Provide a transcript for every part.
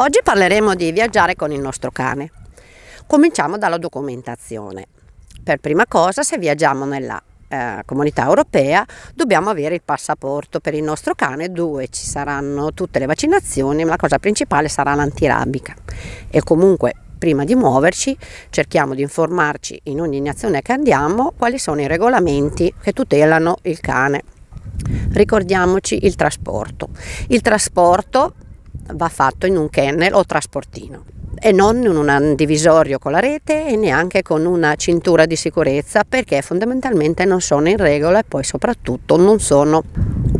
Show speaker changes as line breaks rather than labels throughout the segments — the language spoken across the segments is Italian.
Oggi parleremo di viaggiare con il nostro cane. Cominciamo dalla documentazione. Per prima cosa, se viaggiamo nella eh, comunità europea, dobbiamo avere il passaporto per il nostro cane dove ci saranno tutte le vaccinazioni, ma la cosa principale sarà l'antirabica. E comunque prima di muoverci cerchiamo di informarci in ogni nazione che andiamo quali sono i regolamenti che tutelano il cane. Ricordiamoci il trasporto. Il trasporto va fatto in un kennel o trasportino e non in un divisorio con la rete e neanche con una cintura di sicurezza perché fondamentalmente non sono in regola e poi soprattutto non sono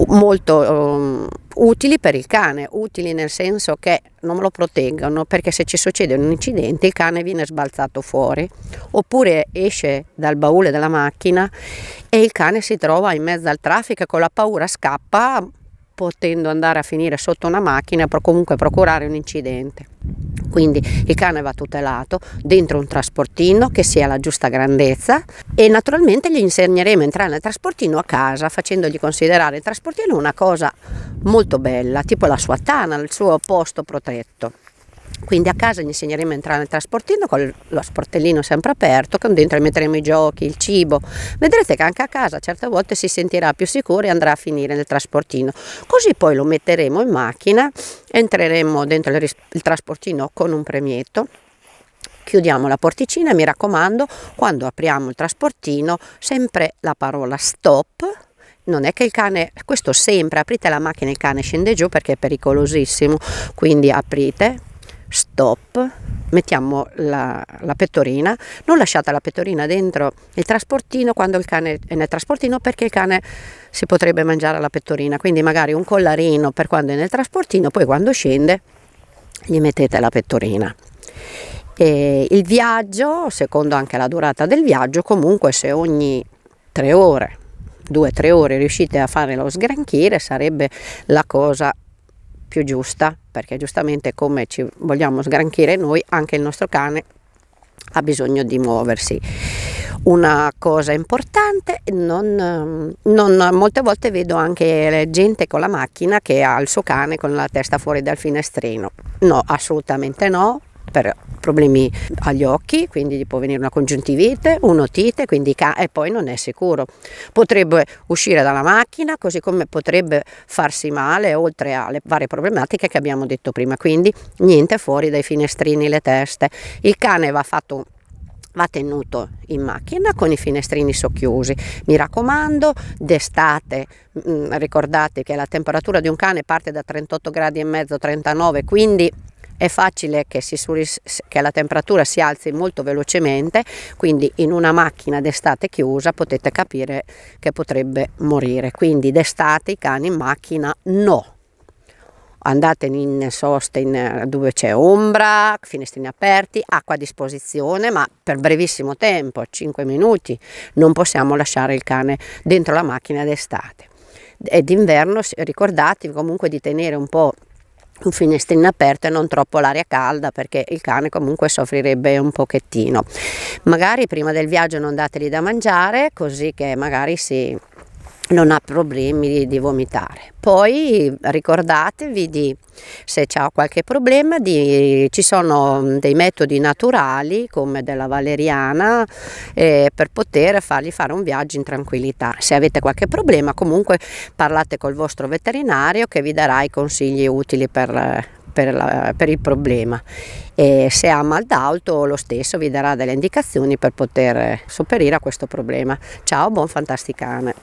molto um, utili per il cane, utili nel senso che non lo proteggono perché se ci succede un incidente il cane viene sbalzato fuori oppure esce dal baule della macchina e il cane si trova in mezzo al traffico con la paura scappa potendo andare a finire sotto una macchina o comunque procurare un incidente. Quindi il cane va tutelato dentro un trasportino che sia la giusta grandezza e naturalmente gli insegneremo a entrare nel trasportino a casa facendogli considerare il trasportino una cosa molto bella, tipo la sua tana, il suo posto protetto. Quindi a casa gli insegneremo a entrare nel trasportino con lo sportellino sempre aperto, che dentro metteremo i giochi, il cibo. Vedrete che anche a casa certe volte si sentirà più sicuro e andrà a finire nel trasportino. Così poi lo metteremo in macchina, entreremo dentro il, il trasportino con un premietto chiudiamo la porticina e mi raccomando quando apriamo il trasportino sempre la parola stop non è che il cane, questo sempre, aprite la macchina, e il cane scende giù perché è pericolosissimo, quindi aprite, stop, mettiamo la, la, pettorina, non lasciate la pettorina dentro il trasportino quando il cane è nel trasportino perché il cane si potrebbe mangiare la pettorina, quindi magari un collarino per quando è nel trasportino, poi quando scende gli mettete la pettorina. E il viaggio, secondo anche la durata del viaggio, comunque se ogni tre ore, due o tre ore riuscite a fare lo sgranchire sarebbe la cosa più giusta, perché giustamente come ci vogliamo sgranchire noi, anche il nostro cane ha bisogno di muoversi. Una cosa importante, non, non, molte volte vedo anche gente con la macchina che ha il suo cane con la testa fuori dal finestrino. No, assolutamente no, per problemi agli occhi, quindi gli può venire una congiuntivite, un'otite, quindi e poi non è sicuro. Potrebbe uscire dalla macchina, così come potrebbe farsi male, oltre alle varie problematiche che abbiamo detto prima, quindi niente fuori dai finestrini le teste. Il cane va fatto va tenuto in macchina con i finestrini socchiusi. Mi raccomando, d'estate mm, ricordate che la temperatura di un cane parte da 38 gradi e mezzo, 39, quindi è facile che, che la temperatura si alzi molto velocemente, quindi in una macchina d'estate chiusa potete capire che potrebbe morire, quindi d'estate i cani in macchina no andate in soste dove c'è ombra, finestrini aperti, acqua a disposizione, ma per brevissimo tempo, 5 minuti, non possiamo lasciare il cane dentro la macchina d'estate. E d'inverno ricordatevi comunque di tenere un po' un finestrino aperto e non troppo l'aria calda perché il cane comunque soffrirebbe un pochettino. Magari prima del viaggio non dateli da mangiare così che magari si non ha problemi di vomitare. Poi ricordatevi di, se ha qualche problema, di, ci sono mm, dei metodi naturali come della valeriana eh, per poter fargli fare un viaggio in tranquillità. Se avete qualche problema comunque parlate col vostro veterinario che vi darà i consigli utili per, per, la, per il problema. E se ha mal d'auto lo stesso vi darà delle indicazioni per poter eh, sopperire a questo problema. Ciao, buon fantasticane!